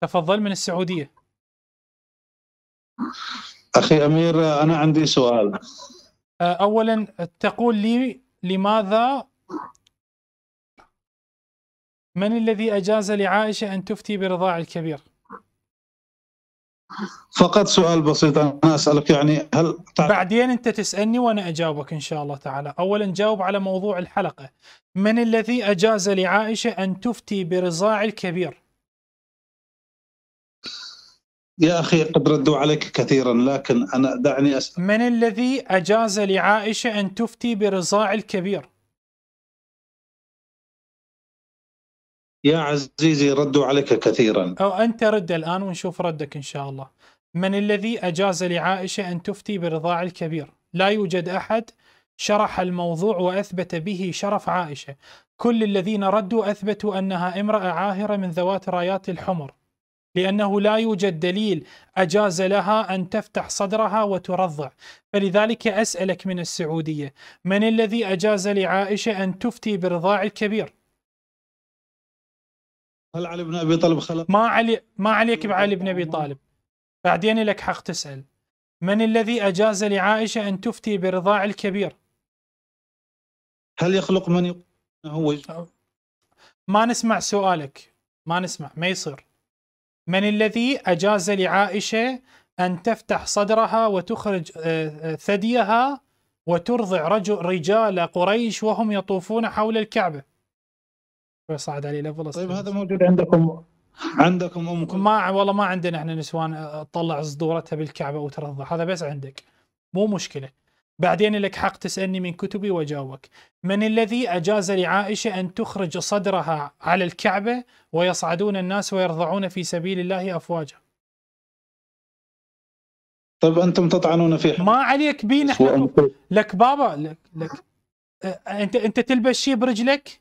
تفضل من السعوديه اخي امير انا عندي سؤال أه، اولا تقول لي لماذا من الذي اجاز لعائشه ان تفتي برضاع الكبير؟ فقط سؤال بسيط انا اسالك يعني هل بعدين انت تسالني وانا اجاوبك ان شاء الله تعالى، اولا جاوب على موضوع الحلقه. من الذي اجاز لعائشه ان تفتي برضاع الكبير؟ يا أخي قد ردوا عليك كثيرا لكن أنا دعني أسأل من الذي أجاز لعائشة أن تفتي برضاع الكبير؟ يا عزيزي ردوا عليك كثيرا أو أنت رد الآن ونشوف ردك إن شاء الله من الذي أجاز لعائشة أن تفتي برضاع الكبير؟ لا يوجد أحد شرح الموضوع وأثبت به شرف عائشة كل الذين ردوا أثبتوا أنها امرأة عاهرة من ذوات رايات الحمر لأنه لا يوجد دليل أجاز لها أن تفتح صدرها وترضع فلذلك أسألك من السعودية من الذي أجاز لعائشة أن تفتي برضاع الكبير هل علي بن أبي طالب خلق ما, علي ما عليك بعلي بن أبي طالب بعدين لك حق تسأل من الذي أجاز لعائشة أن تفتي برضاع الكبير هل يخلق من هو ما نسمع سؤالك ما نسمع ما يصير من الذي أجاز لعائشة أن تفتح صدرها وتخرج آه، آه، ثديها وترضع رجل رجال قريش وهم يطوفون حول الكعبة صعد علي ليفل طيب هذا موجود عندكم عندكم ممكن ما والله ما عندنا احنا نسوان آه، تطلع صدورتها بالكعبه وترضع هذا بس عندك مو مشكله بعدين لك حق تسألني من كتبي وجاوبك من الذي أجاز لعائشة أن تخرج صدرها على الكعبة ويصعدون الناس ويرضعون في سبيل الله أفواجا طيب أنتم تطعنون في ما عليك بينا لك بابا لك, لك أنت أنت تلبس شيء برجلك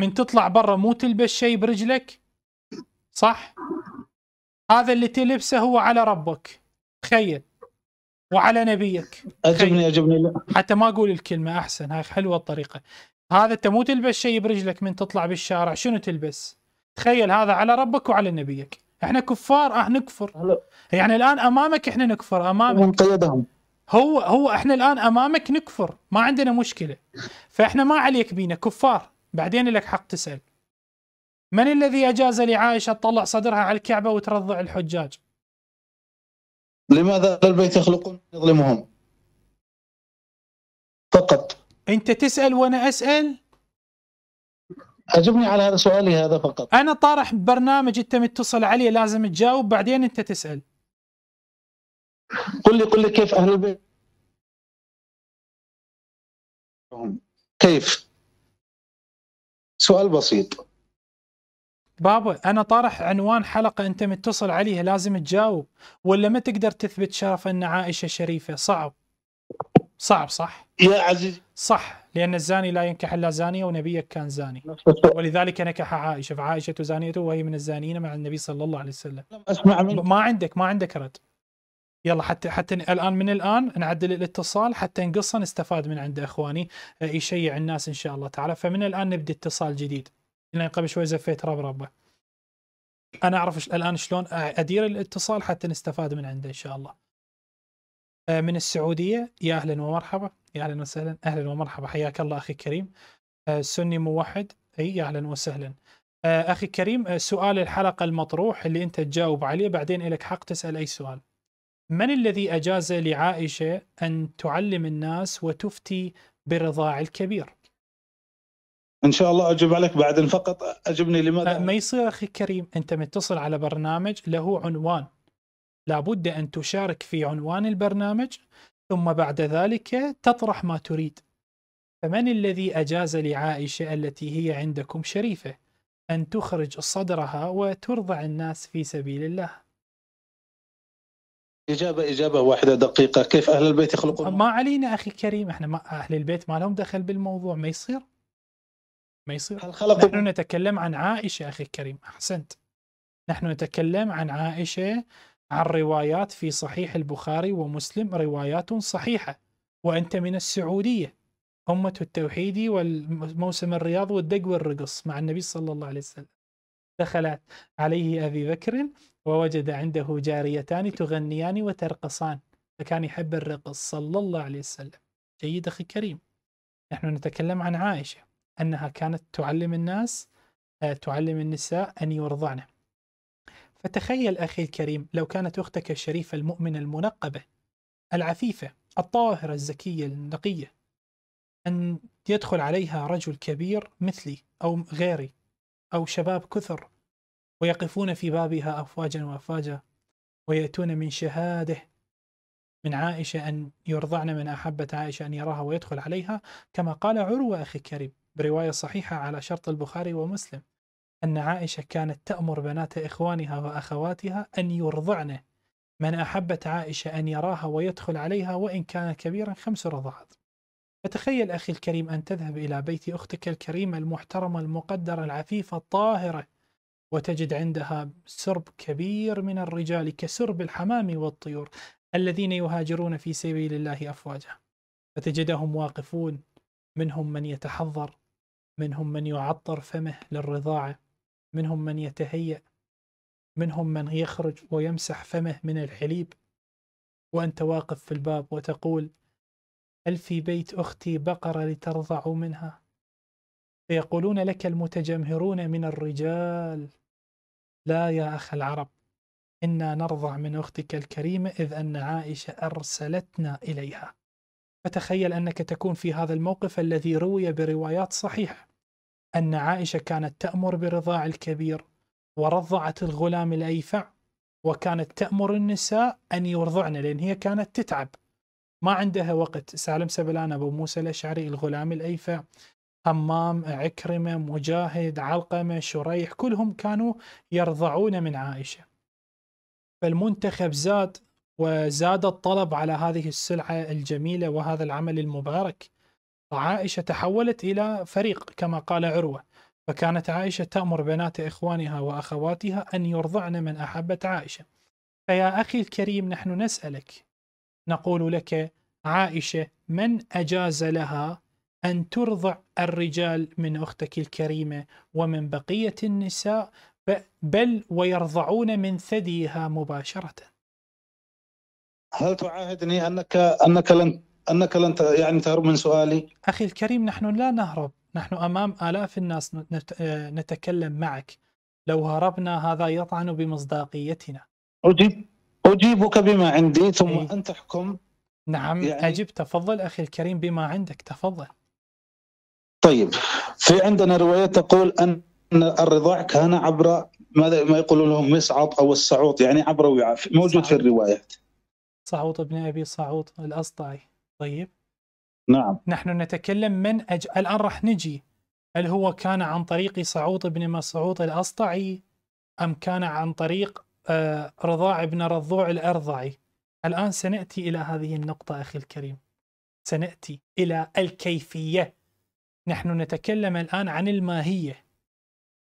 من تطلع برا مو تلبس شيء برجلك صح هذا اللي تلبسه هو على ربك تخيل وعلى نبيك عجبني عجبني حتى ما اقول الكلمه احسن هاي حلوه الطريقه هذا انت مو تلبس شيء برجلك من تطلع بالشارع شنو تلبس تخيل هذا على ربك وعلى نبيك احنا كفار أه نكفر يعني الان امامك احنا نكفر امامك هو هو احنا الان امامك نكفر ما عندنا مشكله فاحنا ما عليك بينا كفار بعدين لك حق تسال من الذي اجاز لعائشه تطلع صدرها على الكعبه وترضع الحجاج لماذا البيت يخلقون يظلمهم فقط أنت تسأل وأنا أسأل أجبني على هذا سؤالي هذا فقط أنا طارح برنامج أنت متصل علي لازم تجاوب بعدين أنت تسأل قل لي قل لي كيف أهل البيت كيف سؤال بسيط بابا انا طرح عنوان حلقه انت متصل عليها لازم تجاوب ولا ما تقدر تثبت شرف ان عائشه شريفه صعب صعب صح يا عزيزي صح لان الزاني لا ينكح الا زانيه ونبيك كان زاني ولذلك نكح عائشه فعائشه زانيه وهي من الزانيين مع النبي صلى الله عليه وسلم اسمع ما عندك ما عندك رد يلا حتى حتى الان من الان نعدل الاتصال حتى نقصه نستفاد من عند اخواني يشيع الناس ان شاء الله تعالى فمن الان نبدا اتصال جديد لان قبل شوي زفيت رب ربه انا اعرف الان شلون ادير الاتصال حتى نستفاد من عنده ان شاء الله أه، من السعوديه يا اهلا ومرحبا يا اهلا وسهلا اهلا ومرحبا حياك الله اخي كريم أه، سني موحد اي يا اهلا وسهلا أه، اخي كريم سؤال الحلقه المطروح اللي انت تجاوب عليه بعدين لك حق تسال اي سؤال من الذي اجاز لعائشه ان تعلم الناس وتفتي برضاع الكبير ان شاء الله اجب عليك بعد فقط اجبني لماذا ما يصير اخي كريم انت متصل على برنامج له عنوان لابد ان تشارك في عنوان البرنامج ثم بعد ذلك تطرح ما تريد فمن الذي اجاز لعائشه التي هي عندكم شريفه ان تخرج صدرها وترضع الناس في سبيل الله إجابة إجابة واحدة دقيقة كيف أهل البيت يخلقون ما علينا أخي كريم إحنا ما أهل البيت ما لهم دخل بالموضوع ما يصير ما يصير هل خلق نحن نتكلم عن عائشة أخي الكريم أحسنت نحن نتكلم عن عائشة عن روايات في صحيح البخاري ومسلم روايات صحيحة وأنت من السعودية أمة التوحيد والموسم الرياض والدق والرقص مع النبي صلى الله عليه وسلم دخل عليه أبي بكر ووجد عنده جاريتان تغنيان وترقصان فكان يحب الرقص صلى الله عليه وسلم جيد أخي الكريم نحن نتكلم عن عائشة أنها كانت تعلم الناس آه، تعلم النساء أن يرضعن فتخيل أخي الكريم لو كانت أختك الشريفة المؤمنة المنقبة العفيفة الطاهرة الزكية النقية أن يدخل عليها رجل كبير مثلي أو غيري أو شباب كثر ويقفون في بابها أفواجا وأفواجا ويأتون من شهاده من عائشة أن يرضعن من أحبت عائشة أن يراها ويدخل عليها كما قال عروة أخي الكريم برواية صحيحة على شرط البخاري ومسلم أن عائشة كانت تأمر بنات إخوانها وأخواتها أن يرضعن من أحبت عائشة أن يراها ويدخل عليها وإن كان كبيرا خمس رضعات فتخيل أخي الكريم أن تذهب إلى بيت أختك الكريمة المحترمة المقدرة العفيفة الطاهرة وتجد عندها سرب كبير من الرجال كسرب الحمام والطيور الذين يهاجرون في سبيل الله أفواجا فتجدهم واقفون منهم من يتحضر منهم من يعطر فمه للرضاعة منهم من يتهيأ منهم من يخرج ويمسح فمه من الحليب وأنت واقف في الباب وتقول هل في بيت أختي بقرة لترضع منها فيقولون لك المتجمهرون من الرجال لا يا أخ العرب إنا نرضع من أختك الكريمة إذ أن عائشة أرسلتنا إليها فتخيل انك تكون في هذا الموقف الذي روي بروايات صحيحه ان عائشه كانت تامر برضاع الكبير ورضعت الغلام الايفع وكانت تامر النساء ان يرضعن لان هي كانت تتعب ما عندها وقت سالم سبلان ابو موسى الاشعري الغلام الايفع همام عكرمه مجاهد علقمه شريح كلهم كانوا يرضعون من عائشه فالمنتخب زاد وزاد الطلب على هذه السلعة الجميلة وهذا العمل المبارك عائشة تحولت إلى فريق كما قال عروة فكانت عائشة تأمر بنات إخوانها وأخواتها أن يرضعن من أحبت عائشة فيا أخي الكريم نحن نسألك نقول لك عائشة من أجاز لها أن ترضع الرجال من أختك الكريمة ومن بقية النساء بل ويرضعون من ثديها مباشرة هل تعاهدني انك انك لن انك لن يعني تهرب من سؤالي؟ اخي الكريم نحن لا نهرب، نحن امام الاف الناس آه، نتكلم معك. لو هربنا هذا يطعن بمصداقيتنا. اجيب اجيبك بما عندي ثم أي. انت تحكم نعم يعني... اجب تفضل اخي الكريم بما عندك تفضل. طيب في عندنا روايه تقول ان الرضاع كان عبر ماذا ما يقولون لهم مصعط او السعوط يعني عبر وعاء موجود صحيح. في الروايات. صعوط بن أبي صعوط الأصطعي طيب نعم نحن نتكلم من أج... الآن راح نجي هل هو كان عن طريق صعوط بن مسعوط الأصطعي أم كان عن طريق آه، رضاع بن رضوع الأرضعي الآن سنأتي إلى هذه النقطة أخي الكريم سنأتي إلى الكيفية نحن نتكلم الآن عن الماهية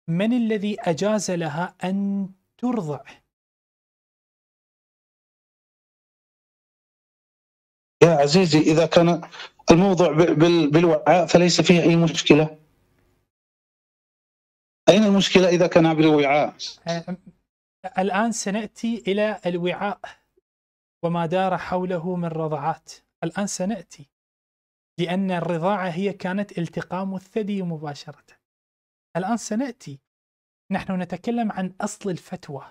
من الذي أجاز لها أن ترضع يا عزيزي إذا كان الموضوع بالوعاء فليس فيه أي مشكلة أين المشكلة إذا كان بالوعاء؟ الآن سنأتي إلى الوعاء وما دار حوله من رضعات الآن سنأتي لأن الرضاعة هي كانت التقام الثدي مباشرة الآن سنأتي نحن نتكلم عن أصل الفتوى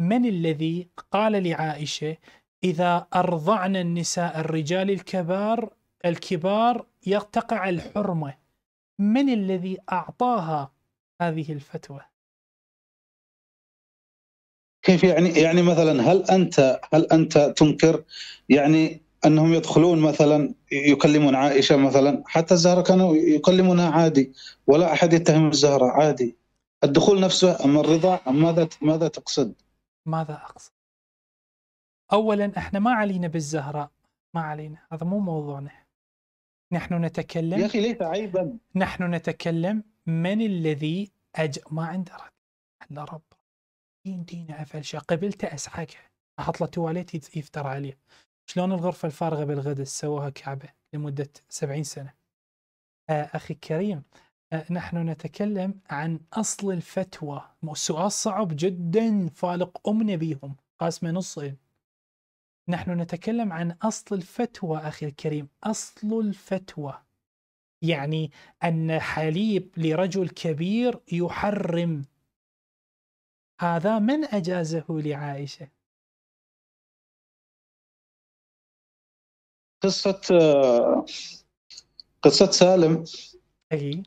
من الذي قال لعائشة إذا أرضعن النساء الرجال الكبار الكبار يرتقع الحرمة من الذي أعطاها هذه الفتوى كيف يعني يعني مثلا هل انت هل انت تنكر يعني انهم يدخلون مثلا يكلمون عائشه مثلا حتى الزهره كانوا يكلمونها عادي ولا احد يتهم الزهره عادي الدخول نفسه اما الرضا أم ماذا ماذا تقصد؟ ماذا اقصد؟ اولا احنا ما علينا بالزهراء ما علينا هذا مو موضوعنا نحن نتكلم يا اخي ليس عيبا نحن نتكلم من الذي أج... ما عنده رد عنده رب دين دين شيء قبلته اسعقه احط له تواليت يفتر عليه شلون الغرفه الفارغه بالغد سووها كعبه لمده 70 سنه آه اخي الكريم آه نحن نتكلم عن اصل الفتوى سؤال صعب جدا فالق امنا بيهم قاسمه نصين نحن نتكلم عن أصل الفتوى أخي الكريم أصل الفتوى يعني أن حليب لرجل كبير يحرم هذا من أجازه لعائشة قصة قصة سالم أي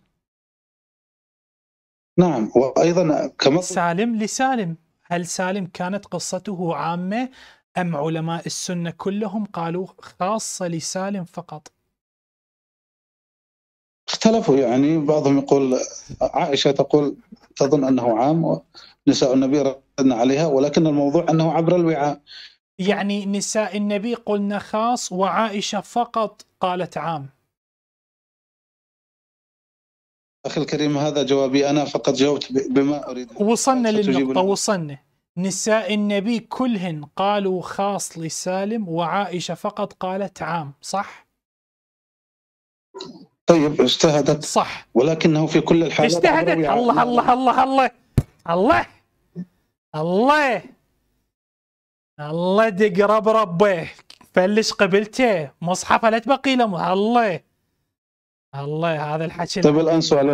نعم وأيضا كما سالم لسالم هل سالم كانت قصته عامة أم علماء السنة كلهم قالوا خاصة لسالم فقط اختلفوا يعني بعضهم يقول عائشة تقول تظن أنه عام نساء النبي ردنا عليها ولكن الموضوع أنه عبر الوعاء يعني نساء النبي قلنا خاص وعائشة فقط قالت عام أخي الكريم هذا جوابي أنا فقط جاوبت بما أريد وصلنا للنقطة وصلنا نساء النبي كلهن قالوا خاص لسالم وعائشة فقط قالت عام صح؟ طيب اجتهدت صح ولكنه في كل الحالات اجتهدت الله الله الله الله الله الله الله دق رب ربه فلش قبلته مصحفه لا تبقي له الله الله هذا الحكي طيب الان سؤال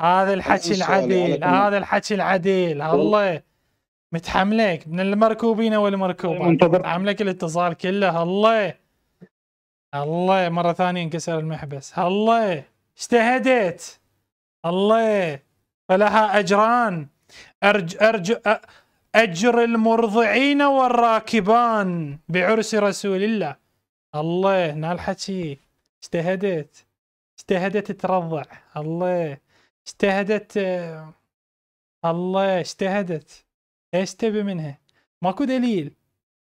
هذا الحكي العديل هذا الحكي العديل الله متحملك من المركوبين والمركوبة منتظر عاملك الاتصال كله الله الله مرة ثانية انكسر المحبس الله اجتهدت الله فلها أجران أرج أرج أجر المرضعين والراكبان بعرس رسول الله الله نال حكي اجتهدت اجتهدت ترضع الله اجتهدت الله اجتهدت ايش تبي منها ماكو دليل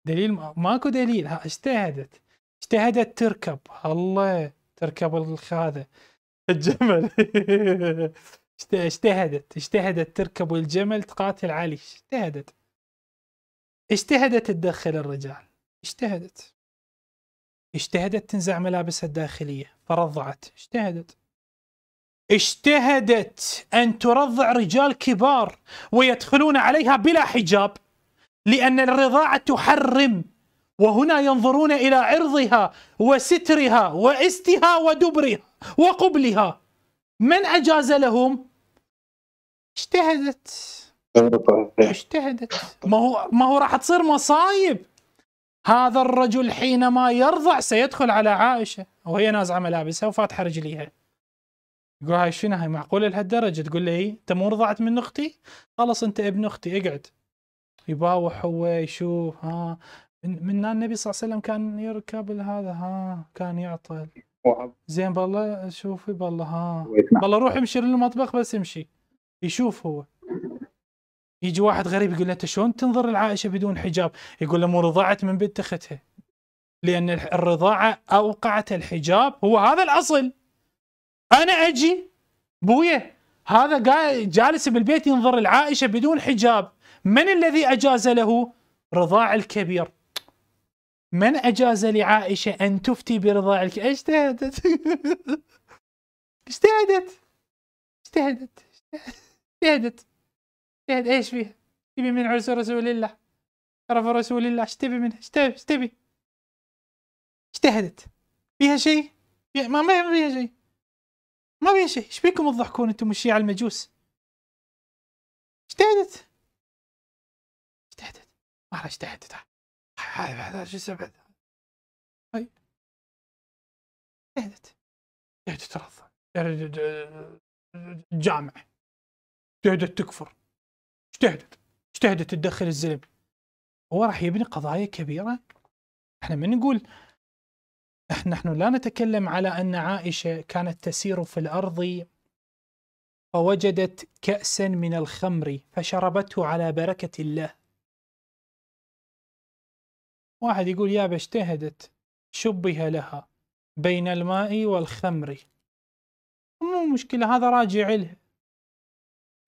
دليل ماكو دليل ها اجتهدت اجتهدت تركب الله تركب هذا الجمل اجتهدت اجتهدت تركب الجمل تقاتل علي اجتهدت اجتهدت تدخل الرجال اجتهدت اجتهدت تنزع ملابسها الداخلية فرضعت اجتهدت اجتهدت أن ترضع رجال كبار ويدخلون عليها بلا حجاب لأن الرضاعة تحرم وهنا ينظرون إلى عرضها وسترها وإستها ودبرها وقبلها من أجاز لهم؟ اجتهدت اجتهدت ما هو ما هو راح تصير مصايب هذا الرجل حينما يرضع سيدخل على عائشه وهي نازعه ملابسها وفاتحه رجليها يقول هاي شنو هاي معقوله لهالدرجه تقول لي اي انت مو رضعت من اختي خلص انت ابن اختي اقعد يباوح هو يشوف ها من النبي صلى الله عليه وسلم كان يركب هذا ها كان يعطل زين بالله شوفي بالله ها بالله روح امشي للمطبخ بس امشي يشوف هو يجي واحد غريب يقول له انت شلون تنظر لعائشه بدون حجاب؟ يقول له مو رضعت من بنت اختها لان الرضاعه اوقعت الحجاب هو هذا الاصل انا اجي بويا هذا جالس بالبيت ينظر العائشة بدون حجاب من الذي أجاز له رضاع الكبير من أجاز لعائشة أن تفتي برضاع الكبير اجتهدت اجتهدت اجتهدت اجتهدت اجتهد ايش فيها تبي من عرس رسول الله شرف رسول الله ايش تبي منها ايش تبي اجتهدت فيها شيء ما ما فيها شيء ما في شيء ايش فيكم تضحكون انتم الشيعة المجوس اجتهدت اجتهدت راح اجتهدت هذا هذا شو سبب هاي اجتهدت اجتهدت ترضى جامع اجتهدت تكفر اجتهدت اجتهدت تدخل الزلم هو راح يبني قضايا كبيره احنا ما نقول نحن لا نتكلم على أن عائشة كانت تسير في الأرض فوجدت كأسا من الخمر فشربته على بركة الله واحد يقول يابا اجتهدت شبه لها بين الماء والخمر مو مشكلة هذا راجع له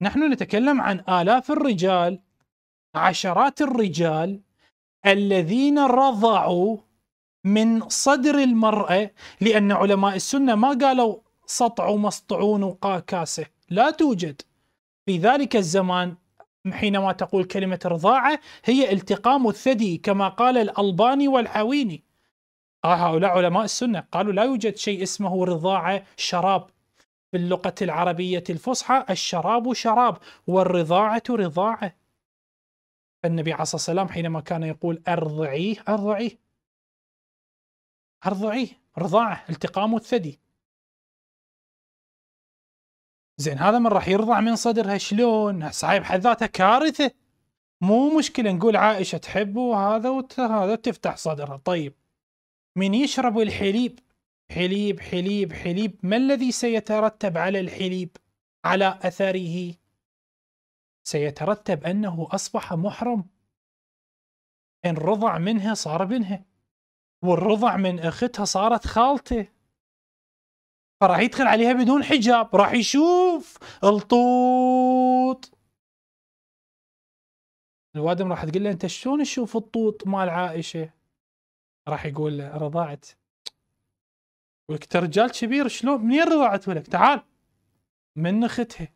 نحن نتكلم عن آلاف الرجال عشرات الرجال الذين رضعوا من صدر المرأة لأن علماء السنة ما قالوا سطع ومسطعون وقاكاسة لا توجد في ذلك الزمان حينما تقول كلمة رضاعة هي التقام الثدي كما قال الألباني والحويني آه، هؤلاء علماء السنة قالوا لا يوجد شيء اسمه رضاعة شراب في اللغة العربية الفصحى الشراب شراب والرضاعة رضاعة النبي عليه الصلاة والسلام حينما كان يقول أرضعيه أرضعيه ارضعيه رضاعه التقام الثدي زين هذا من راح يرضع من صدرها شلون صعيب حد ذاته كارثه مو مشكله نقول عائشه تحب وهذا وهذا تفتح صدرها طيب من يشرب الحليب حليب حليب حليب ما الذي سيترتب على الحليب على اثره سيترتب انه اصبح محرم ان رضع منها صار منها والرضع من اختها صارت خالته فراح يدخل عليها بدون حجاب راح يشوف الطوط الوادم راح تقول له انت شلون تشوف الطوط مال عائشه راح يقول له رضعت ولك انت رجال كبير شلون منين رضعت ولك تعال من اختها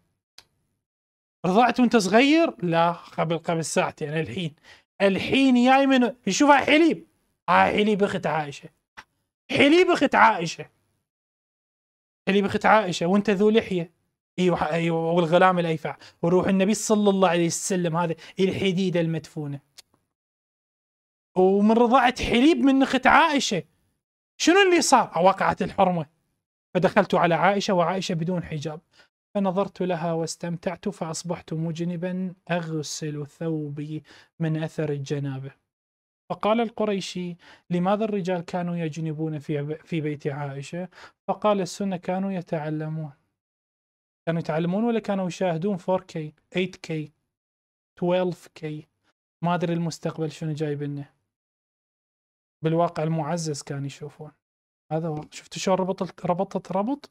رضعت وانت صغير لا قبل قبل ساعتين يعني الحين الحين جاي من يشوفها حليب حليب اخت عائشه حليب اخت عائشه حليب اخت عائشه وانت ذو لحيه ايوه ايوه والغلام الايفع وروح النبي صلى الله عليه وسلم هذا الحديده المدفونه ومن رضعت حليب من اخت عائشه شنو اللي صار؟ وقعت الحرمه فدخلت على عائشه وعائشه بدون حجاب فنظرت لها واستمتعت فاصبحت مجنبا اغسل ثوبي من اثر الجنابه فقال القريشي لماذا الرجال كانوا يجنبون في في بيت عائشة فقال السنة كانوا يتعلمون كانوا يتعلمون ولا كانوا يشاهدون 4K 8K 12K ما أدري المستقبل شنو جايب لنا بالواقع المعزز كان يشوفون هذا هو شفتوا شلون ربطت ربطت ربط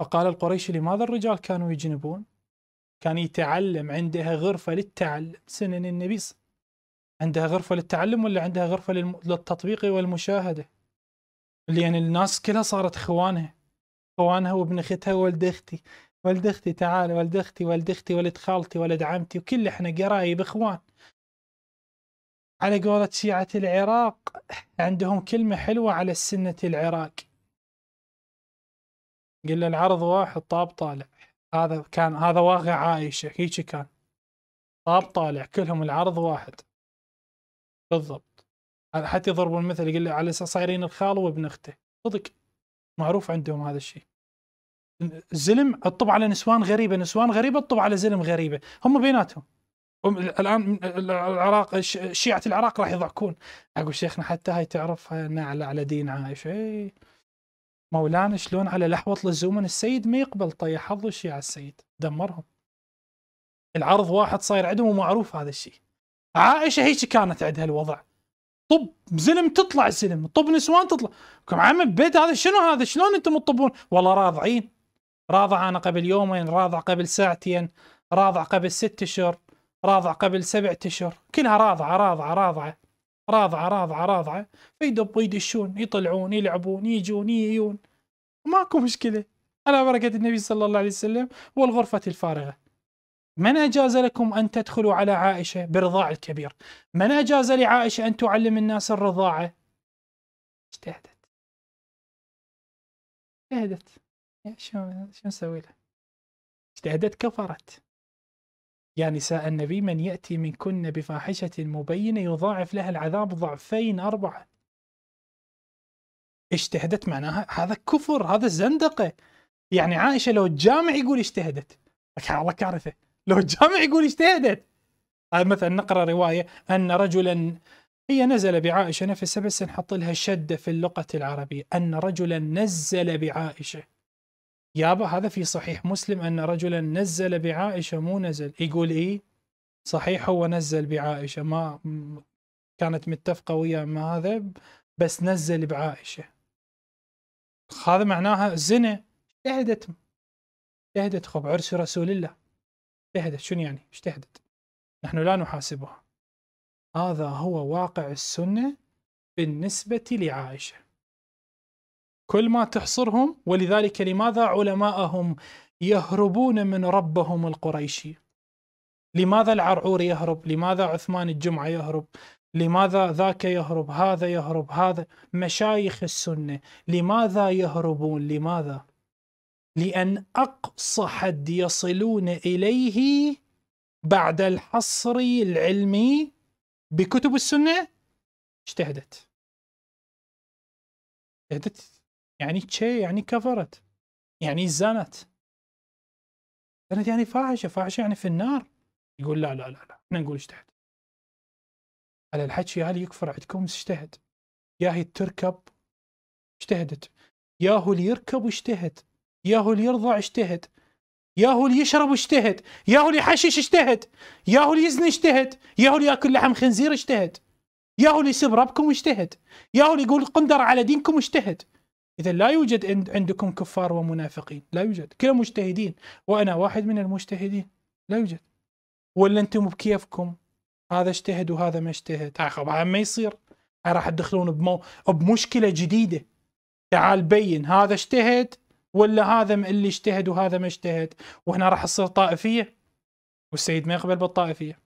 فقال القريشي لماذا الرجال كانوا يجنبون كان يتعلم عندها غرفة للتعلم سنن النبي صلى عندها غرفه للتعلم ولا عندها غرفه للتطبيق والمشاهده لان يعني الناس كلها صارت اخوانها اخوانها وابن اختها وولد اختي ولد اختي تعال ولد اختي ولد اختي ولد خالتي ولد عمتي وكل احنا قرايب اخوان على قولة شيعة العراق عندهم كلمة حلوة على السنة العراق قل العرض واحد طاب طالع هذا كان هذا واقع عايشة هيك كان طاب طالع كلهم العرض واحد بالضبط حتى يضربوا المثل يقول لي على اساس صايرين الخال وابن اخته صدق معروف عندهم هذا الشيء الزلم الطب على نسوان غريبه نسوان غريبه الطب على زلم غريبه هم بيناتهم هم الان العراق شيعه العراق راح يضحكون اقول شيخنا حتى هاي تعرف على على دين عايش اي مولانا شلون على لحوط للزومن السيد ما يقبل طي حظ الشيعه السيد دمرهم العرض واحد صاير عندهم ومعروف هذا الشيء عائشه هي كانت عندها الوضع طب زلم تطلع زلم طب نسوان تطلع كم عم ببيت هذا شنو هذا شلون انتم تطبون والله راضعين راضع انا قبل يومين راضع قبل ساعتين راضع قبل ست اشهر راضع قبل سبعة اشهر كلها راضعه راضعه راضعه راضعه راضعه راضعه فيدبوا يدشون يطلعون يلعبون يجون يجون ماكو مشكله على بركه النبي صلى الله عليه وسلم والغرفه الفارغه من أجاز لكم أن تدخلوا على عائشة برضاع الكبير من أجاز لعائشة أن تعلم الناس الرضاعة اجتهدت اجتهدت شو شو نسوي له اجتهدت كفرت يا نساء النبي من يأتي منكن بفاحشة مبينة يضاعف لها العذاب ضعفين أربعة اجتهدت معناها هذا كفر هذا زندقة يعني عائشة لو الجامع يقول اجتهدت لك كارثة لو الجامع يقول اجتهدت آه، مثلا نقرا روايه ان رجلا هي نزل بعائشه نفسها بس نحط لها شده في اللغه العربيه ان رجلا نزل بعائشه يابا هذا في صحيح مسلم ان رجلا نزل بعائشه مو نزل يقول ايه صحيح هو نزل بعائشه ما كانت متفقه ويا ما هذا بس نزل بعائشه هذا معناها زنا شهدت شهدت خب عرس رسول الله اجتهدت شنو يعني اجتهدت نحن لا نحاسبها هذا هو واقع السنة بالنسبة لعائشة كل ما تحصرهم ولذلك لماذا علماءهم يهربون من ربهم القريشي لماذا العرعور يهرب لماذا عثمان الجمعة يهرب لماذا ذاك يهرب هذا يهرب هذا مشايخ السنة لماذا يهربون لماذا لأن أقصى حد يصلون إليه بعد الحصر العلمي بكتب السنة اجتهدت اجتهدت يعني تشي يعني كفرت يعني زنت زنت يعني فاحشة فاحشة يعني في النار يقول لا لا لا لا احنا نقول اجتهد على الحكي هل يكفر عندكم اجتهد يا هي تركب اجتهدت يا هو اللي يركب واجتهد يا هو اللي يرضع اجتهد يا هو اللي يشرب اجتهد يا هو اللي يحشش اجتهد يا هو اللي يزني اجتهد يا هو اللي ياكل لحم خنزير اجتهد يا هو اللي يسب ربكم اجتهد يا هو اللي يقول قندر على دينكم اجتهد اذا لا يوجد عندكم كفار ومنافقين لا يوجد كلهم مجتهدين وانا واحد من المجتهدين لا يوجد ولا انتم بكيفكم هذا اجتهد وهذا ما اجتهد طبعا آه، ما يصير راح تدخلون بمو... بمشكله جديده تعال بين هذا اجتهد ولا هذا اللي اجتهد وهذا ما اجتهد وهنا راح تصير طائفيه والسيد ما يقبل بالطائفيه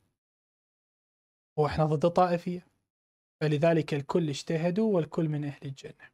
واحنا ضد الطائفيه فلذلك الكل اجتهدوا والكل من اهل الجنه